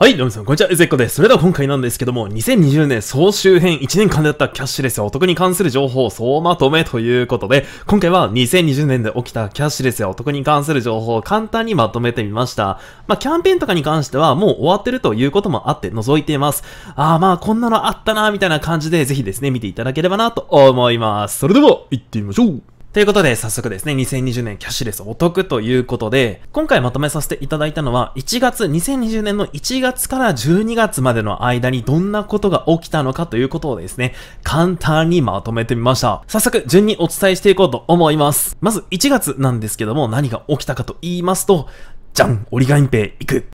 はい、どうもさん、こんにちは、うぜっこです。それでは今回なんですけども、2020年総集編1年間であったキャッシュレスやお得に関する情報総まとめということで、今回は2020年で起きたキャッシュレスやお得に関する情報を簡単にまとめてみました。まあ、キャンペーンとかに関してはもう終わってるということもあって覗いています。あーまあ、こんなのあったなーみたいな感じで、ぜひですね、見ていただければなと思います。それでは、行ってみましょうということで、早速ですね、2020年キャッシュレスお得ということで、今回まとめさせていただいたのは、1月、2020年の1月から12月までの間にどんなことが起きたのかということをですね、簡単にまとめてみました。早速、順にお伝えしていこうと思います。まず、1月なんですけども、何が起きたかと言いますと、じゃん折り紙ペイ行く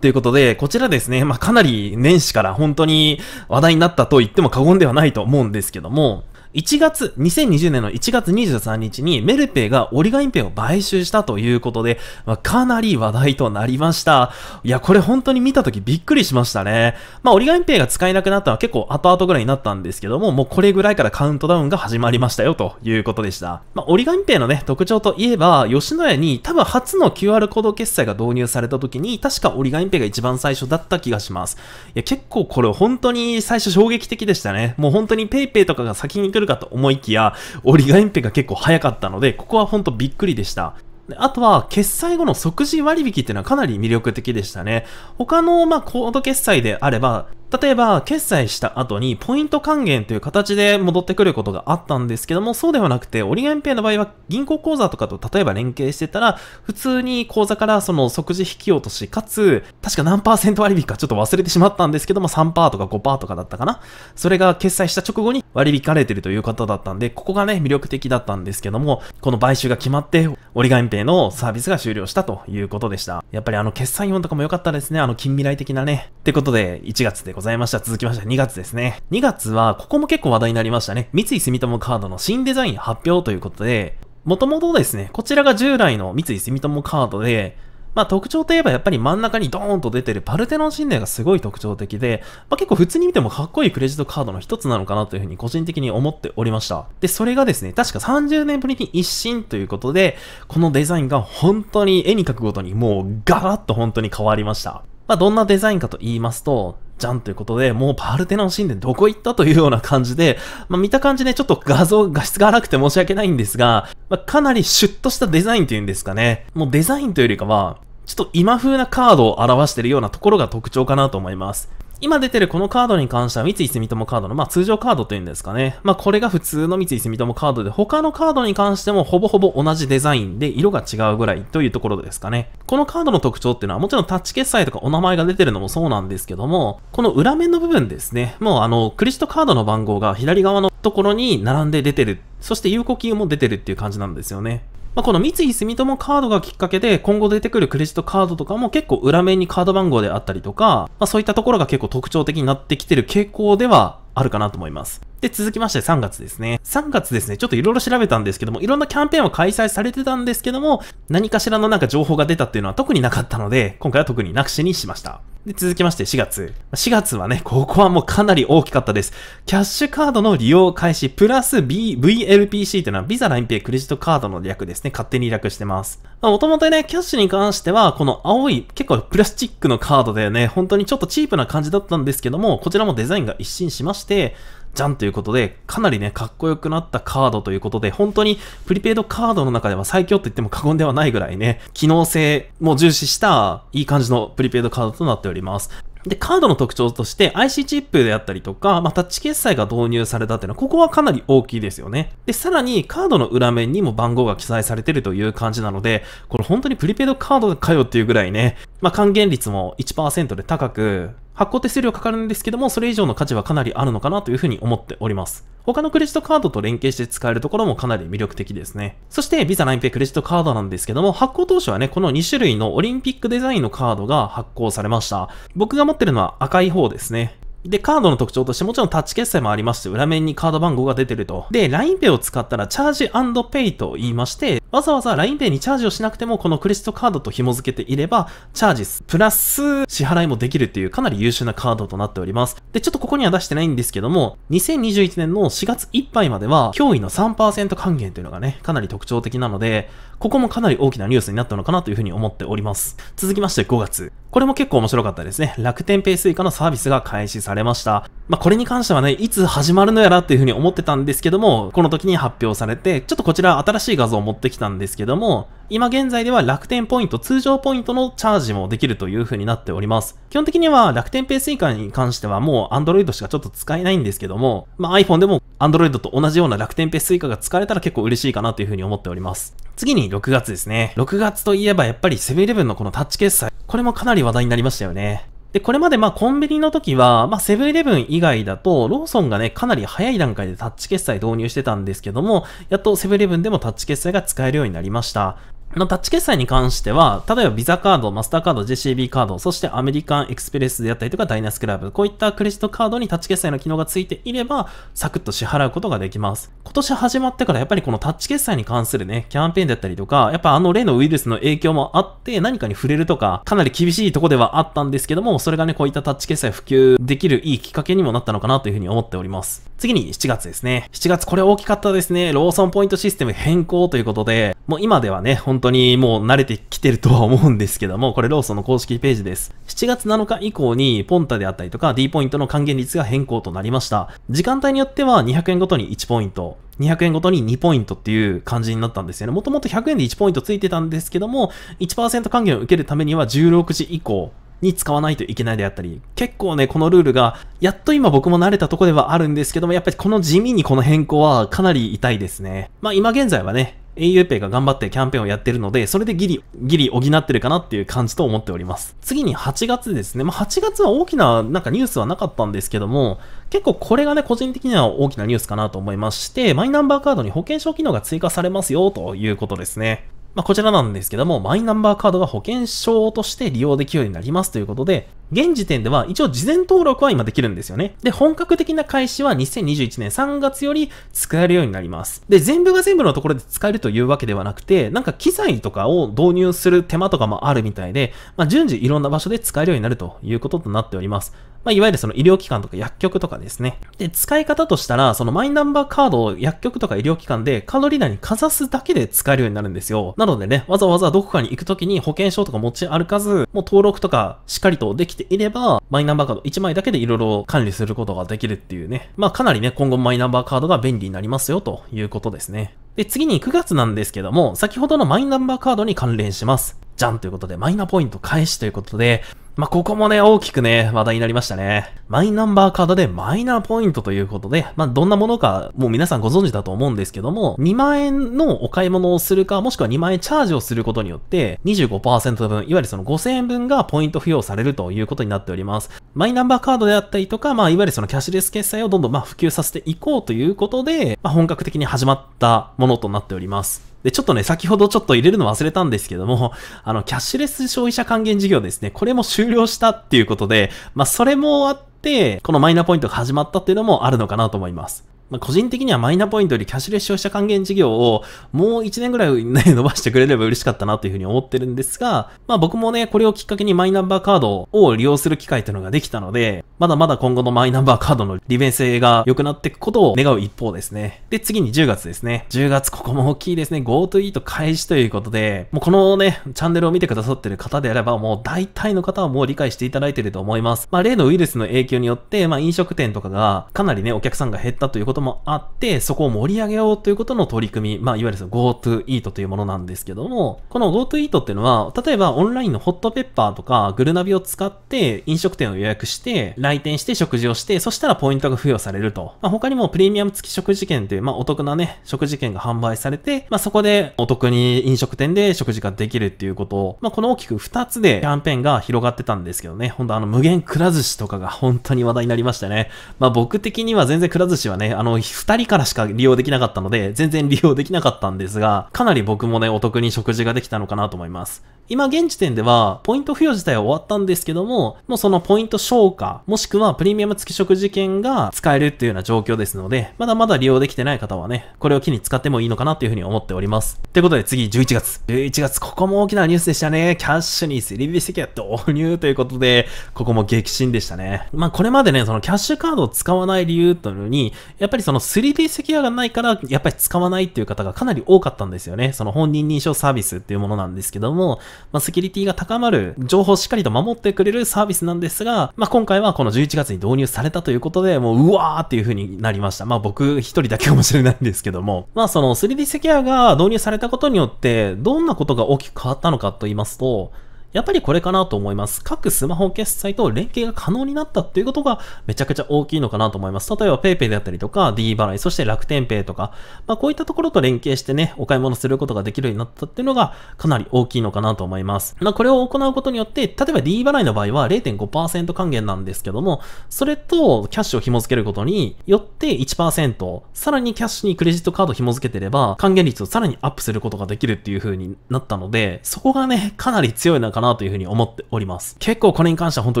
ということで、こちらですね、まあ、かなり年始から本当に話題になったと言っても過言ではないと思うんですけども、1月、2020年の1月23日にメルペイがオリガインペイを買収したということで、まあ、かなり話題となりました。いや、これ本当に見た時びっくりしましたね。まあ、オリガインペイが使えなくなったのは結構後々ぐらいになったんですけども、もうこれぐらいからカウントダウンが始まりましたよということでした。まあ、オリガインペイのね、特徴といえば、吉野家に多分初の QR コード決済が導入された時に、確かオリガインペイが一番最初だった気がします。いや、結構これ本当に最初衝撃的でしたね。もう本当に PayPay とかが先に来るるかと思いきや、折り返ペが結構早かったので、ここはほんとびっくりでした。あとは、決済後の即時割引っていうのはかなり魅力的でしたね。他の、まあ、コード決済であれば、例えば、決済した後にポイント還元という形で戻ってくることがあったんですけども、そうではなくて、オリエンペイの場合は銀行口座とかと例えば連携してたら、普通に口座からその即時引き落とし、かつ、確か何パーセント割引かちょっと忘れてしまったんですけども、3%とか5%とかだったかな。それが決済した直後に割引かれてるという方だったんで、ここがね、魅力的だったんですけども、この買収が決まって、オリガンペイのサービスが終了したということでした。やっぱりあの決済音とかも良かったですね。あの近未来的なね。ってことで、1月でございました。続きまして2月ですね。2月は、ここも結構話題になりましたね。三井住友カードの新デザイン発表ということで、もともとですね、こちらが従来の三井住友カードで、まあ特徴といえばやっぱり真ん中にドーンと出てるパルテノン神殿がすごい特徴的で、まあ結構普通に見てもかっこいいクレジットカードの一つなのかなというふうに個人的に思っておりました。で、それがですね、確か30年ぶりに一新ということで、このデザインが本当に絵に描くごとにもうガラッと本当に変わりました。まあどんなデザインかと言いますと、じゃんということで、もうパルテノン神殿どこ行ったというような感じで、まあ、見た感じね、ちょっと画像、画質が荒くて申し訳ないんですが、まあ、かなりシュッとしたデザインというんですかね。もうデザインというよりかは、ちょっと今風なカードを表しているようなところが特徴かなと思います。今出てるこのカードに関しては三井住友カードの、まあ通常カードというんですかね。まあこれが普通の三井住友カードで、他のカードに関してもほぼほぼ同じデザインで色が違うぐらいというところですかね。このカードの特徴っていうのはもちろんタッチ決済とかお名前が出てるのもそうなんですけども、この裏面の部分ですね。もうあの、クリジットカードの番号が左側のところに並んで出てる。そして有効金も出てるっていう感じなんですよね。まあ、この三井住友カードがきっかけで、今後出てくるクレジットカードとかも結構裏面にカード番号であったりとか、まあ、そういったところが結構特徴的になってきてる傾向ではあるかなと思います。で、続きまして3月ですね。3月ですね、ちょっといろいろ調べたんですけども、いろんなキャンペーンは開催されてたんですけども、何かしらのなんか情報が出たっていうのは特になかったので、今回は特になくしにしました。で、続きまして4月。4月はね、ここはもうかなり大きかったです。キャッシュカードの利用開始、プラス、B、VLPC というのは、ビザラインペイ、クレジットカードの略ですね。勝手に略してます。もともとね、キャッシュに関しては、この青い、結構プラスチックのカードだよね、本当にちょっとチープな感じだったんですけども、こちらもデザインが一新しまして、じゃんということで、かなりね、かっこよくなったカードということで、本当にプリペイドカードの中では最強と言っても過言ではないぐらいね、機能性も重視したいい感じのプリペイドカードとなっております。で、カードの特徴として IC チップであったりとか、まあ、タッチ決済が導入されたっていうのは、ここはかなり大きいですよね。で、さらにカードの裏面にも番号が記載されてるという感じなので、これ本当にプリペイドカードかよっていうぐらいね、まあ、還元率も1%で高く、発行手数料かかるんですけども、それ以上の価値はかなりあるのかなというふうに思っております。他のクレジットカードと連携して使えるところもかなり魅力的ですね。そして、ビザ LINEPay クレジットカードなんですけども、発行当初はね、この2種類のオリンピックデザインのカードが発行されました。僕が持ってるのは赤い方ですね。で、カードの特徴としてもちろんタッチ決済もありまして、裏面にカード番号が出てると。で、LINEPay を使ったらチャージペイと言いまして、わざわざ LINEPay にチャージをしなくても、このクレジットカードと紐付けていれば、チャージプラス支払いもできるっていうかなり優秀なカードとなっております。で、ちょっとここには出してないんですけども、2021年の4月いっぱいまでは、脅威の3%還元というのがね、かなり特徴的なので、ここもかなり大きなニュースになったのかなというふうに思っております。続きまして5月。これも結構面白かったですね。楽天ペイスイカのサービスが開始されました。まあ、これに関してはね、いつ始まるのやらっていうふうに思ってたんですけども、この時に発表されて、ちょっとこちら新しい画像を持ってきたんですけども、今現在では楽天ポイント、通常ポイントのチャージもできるという風になっております。基本的には楽天ペイスイカに関してはもう Android しかちょっと使えないんですけども、まあ iPhone でも Android と同じような楽天ペイスイカが使えたら結構嬉しいかなという風に思っております。次に6月ですね。6月といえばやっぱりセブンイレブンのこのタッチ決済。これもかなり話題になりましたよね。で、これまでまあコンビニの時は、まあセブンイレブン以外だと、ローソンがね、かなり早い段階でタッチ決済導入してたんですけども、やっとセブンイレブンでもタッチ決済が使えるようになりました。のタッチ決済に関しては、例えばビザカード、マスターカード、JCB カード、そしてアメリカンエクスプレスであったりとかダイナスクラブ、こういったクレジットカードにタッチ決済の機能がついていれば、サクッと支払うことができます。今年始まってからやっぱりこのタッチ決済に関するね、キャンペーンだったりとか、やっぱあの例のウイルスの影響もあって、何かに触れるとか、かなり厳しいとこではあったんですけども、それがね、こういったタッチ決済普及できるいいきっかけにもなったのかなというふうに思っております。次に7月ですね。7月これ大きかったですね。ローソンポイントシステム変更ということで、もう今ではね、本当にもう慣れてきてるとは思うんですけども、これローソンの公式ページです。7月7日以降にポンタであったりとか D ポイントの還元率が変更となりました。時間帯によっては200円ごとに1ポイント、200円ごとに2ポイントっていう感じになったんですよね。もともと100円で1ポイントついてたんですけども、1%還元を受けるためには16時以降、に使わないといけないであったり、結構ね、このルールが、やっと今僕も慣れたとこではあるんですけども、やっぱりこの地味にこの変更はかなり痛いですね。まあ今現在はね、auPay が頑張ってキャンペーンをやってるので、それでギリ、ギリ補ってるかなっていう感じと思っております。次に8月ですね。まあ、8月は大きななんかニュースはなかったんですけども、結構これがね、個人的には大きなニュースかなと思いまして、マイナンバーカードに保険証機能が追加されますよということですね。まあ、こちらなんですけども、マイナンバーカードが保険証として利用できるようになりますということで、現時点では一応事前登録は今できるんですよね。で、本格的な開始は2021年3月より使えるようになります。で、全部が全部のところで使えるというわけではなくて、なんか機材とかを導入する手間とかもあるみたいで、まあ、順次いろんな場所で使えるようになるということとなっております。まあ、いわゆるその医療機関とか薬局とかですね。で、使い方としたら、そのマイナンバーカードを薬局とか医療機関でカードリーダーにかざすだけで使えるようになるんですよ。なのでね、わざわざどこかに行くときに保険証とか持ち歩かず、もう登録とかしっかりとできていれば、マイナンバーカード1枚だけでいろいろ管理することができるっていうね。まあ、かなりね、今後マイナンバーカードが便利になりますよということですね。で、次に9月なんですけども、先ほどのマイナンバーカードに関連します。じゃんということで、マイナポイント開始ということで、まあ、ここもね、大きくね、話題になりましたね。マイナンバーカードでマイナポイントということで、まあ、どんなものか、もう皆さんご存知だと思うんですけども、2万円のお買い物をするか、もしくは2万円チャージをすることによって、25%分、いわゆるその5000円分がポイント付与されるということになっております。マイナンバーカードであったりとか、まあ、いわゆるそのキャッシュレス決済をどんどんま普及させていこうということで、まあ、本格的に始まったものとなっております。で、ちょっとね、先ほどちょっと入れるの忘れたんですけども、あの、キャッシュレス消費者還元事業ですね、これも終了したっていうことで、まあ、それもあって、このマイナポイントが始まったっていうのもあるのかなと思います。まあ、個人的にはマイナポイントよりキャッシュレス消費者還元事業をもう1年ぐらい、ね、伸ばしてくれれば嬉しかったなというふうに思ってるんですが、まあ僕もね、これをきっかけにマイナンバーカードを利用する機会というのができたので、まだまだ今後のマイナンバーカードの利便性が良くなっていくことを願う一方ですね。で、次に10月ですね。10月ここも大きいですね。GoTo イート開始ということで、もうこのね、チャンネルを見てくださってる方であれば、もう大体の方はもう理解していただいていると思います。まあ例のウイルスの影響によって、まあ飲食店とかがかなりね、お客さんが減ったということこともあって、そこを盛り上げようということの取り組み、まあ、いわゆる GoToEat というものなんですけども、この GoToEat っていうのは、例えばオンラインのホットペッパーとかグルナビを使って飲食店を予約して、来店して食事をして、そしたらポイントが付与されると。まあ、他にもプレミアム付き食事券という、まあ、お得なね、食事券が販売されて、まあ、そこでお得に飲食店で食事ができるっていうことを、まあ、この大きく2つでキャンペーンが広がってたんですけどね、本当あの無限くら寿司とかが本当に話題になりましたね。まあ、僕的には全然くら寿司はね、あのの、2人からしか利用できなかったので、全然利用できなかったんですが、かなり僕もね、お得に食事ができたのかなと思います。今現時点では、ポイント付与自体は終わったんですけども、もうそのポイント消化、もしくはプレミアム付き食事券が使えるっていうような状況ですので、まだまだ利用できてない方はね、これを機に使ってもいいのかなというふうに思っております。ということで次、11月。11月、ここも大きなニュースでしたね。キャッシュにセリビスキャ導入ということで、ここも激震でしたね。まあ、これまでね、そのキャッシュカードを使わない理由というのに、やっぱりその 3D セキュアがないから、やっぱり使わないっていう方がかなり多かったんですよね。その本人認証サービスっていうものなんですけども、まあ、セキュリティが高まる、情報をしっかりと守ってくれるサービスなんですが、まあ、今回はこの11月に導入されたということで、もう、うわーっていう風になりました。まあ、僕一人だけかもしれないんですけども、まあ、その 3D セキュアが導入されたことによって、どんなことが大きく変わったのかと言いますと、やっぱりこれかなと思います。各スマホ決済と連携が可能になったっていうことがめちゃくちゃ大きいのかなと思います。例えば PayPay であったりとか D 払い、そして楽天 Pay とか、まあこういったところと連携してね、お買い物することができるようになったっていうのがかなり大きいのかなと思います。まあこれを行うことによって、例えば D 払いの場合は0.5%還元なんですけども、それとキャッシュを紐付けることによって1%、さらにキャッシュにクレジットカード紐付けてれば還元率をさらにアップすることができるっていう風になったので、そこがね、かなり強いのかななというふうに思っております。結構これに関しては本当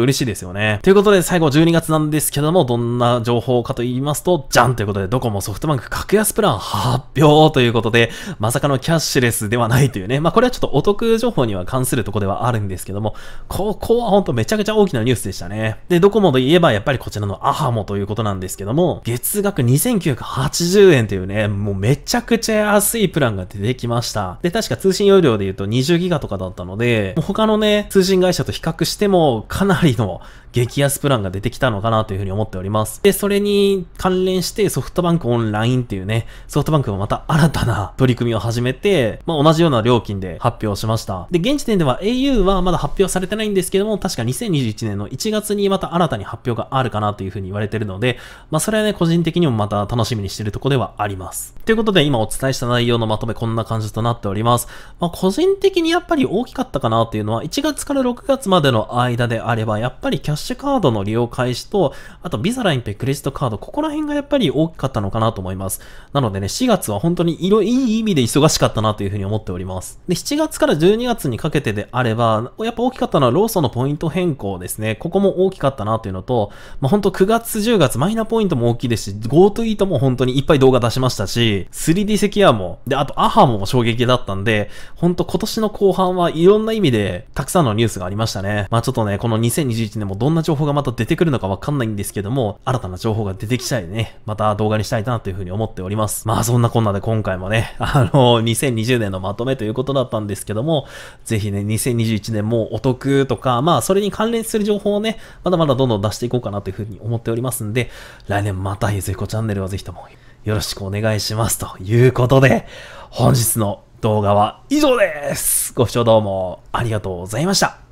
嬉しいですよね。ということで最後12月なんですけども、どんな情報かと言いますと、じゃんということでドコモソフトバンク格安プラン発表ということで、まさかのキャッシュレスではないというね、まあこれはちょっとお得情報には関するとこではあるんですけども、ここは本当めちゃくちゃ大きなニュースでしたね。で、ドコモといえばやっぱりこちらのアハモということなんですけども、月額2980円というね、もうめちゃくちゃ安いプランが出てきました。で、確か通信容量で言うと20ギガとかだったので、他ののね、通信会社と比較しても、かなりの激安プランが出てきたのかなというふうに思っております。で、それに関連してソフトバンクオンラインっていうね、ソフトバンクもまた新たな取り組みを始めて、まあ、同じような料金で発表しました。で、現時点では au はまだ発表されてないんですけども、確か2021年の1月にまた新たに発表があるかなというふうに言われてるので、まあ、それはね、個人的にもまた楽しみにしてるとこではあります。ということで、今お伝えした内容のまとめこんな感じとなっております。まあ、個人的にやっぱり大きかったかなっていうのは、1月から6月までの間であれば、やっぱりキャッシュシュカードの利用開始と、あとビザラインペイクレジットカード、ここら辺がやっぱり大きかったのかなと思います。なのでね、4月は本当にいろいい意味で忙しかったなというふうに思っております。で、7月から12月にかけてであれば、やっぱ大きかったのはローソンのポイント変更ですね。ここも大きかったなというのと、まあ、本当9月10月マイナポイントも大きいですし、GoToEat も本当にいっぱい動画出しましたし、3D セキュアも、で、あとアハも衝撃だったんで、本当今年の後半はいろんな意味でたくさんのニュースがありましたね。まあちょっとね、この2021年もどんな情報がまた出てくるのかわかんないんですけども、新たな情報が出てきちゃいね、また動画にしたいなというふうに思っております。まあそんなこんなで今回もね、あの、2020年のまとめということだったんですけども、ぜひね、2021年もお得とか、まあそれに関連する情報をね、まだまだどんどん出していこうかなというふうに思っておりますんで、来年またゆずひこチャンネルをぜひともよろしくお願いしますということで、本日の動画は以上ですご視聴どうもありがとうございました。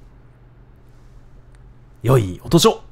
良いお年を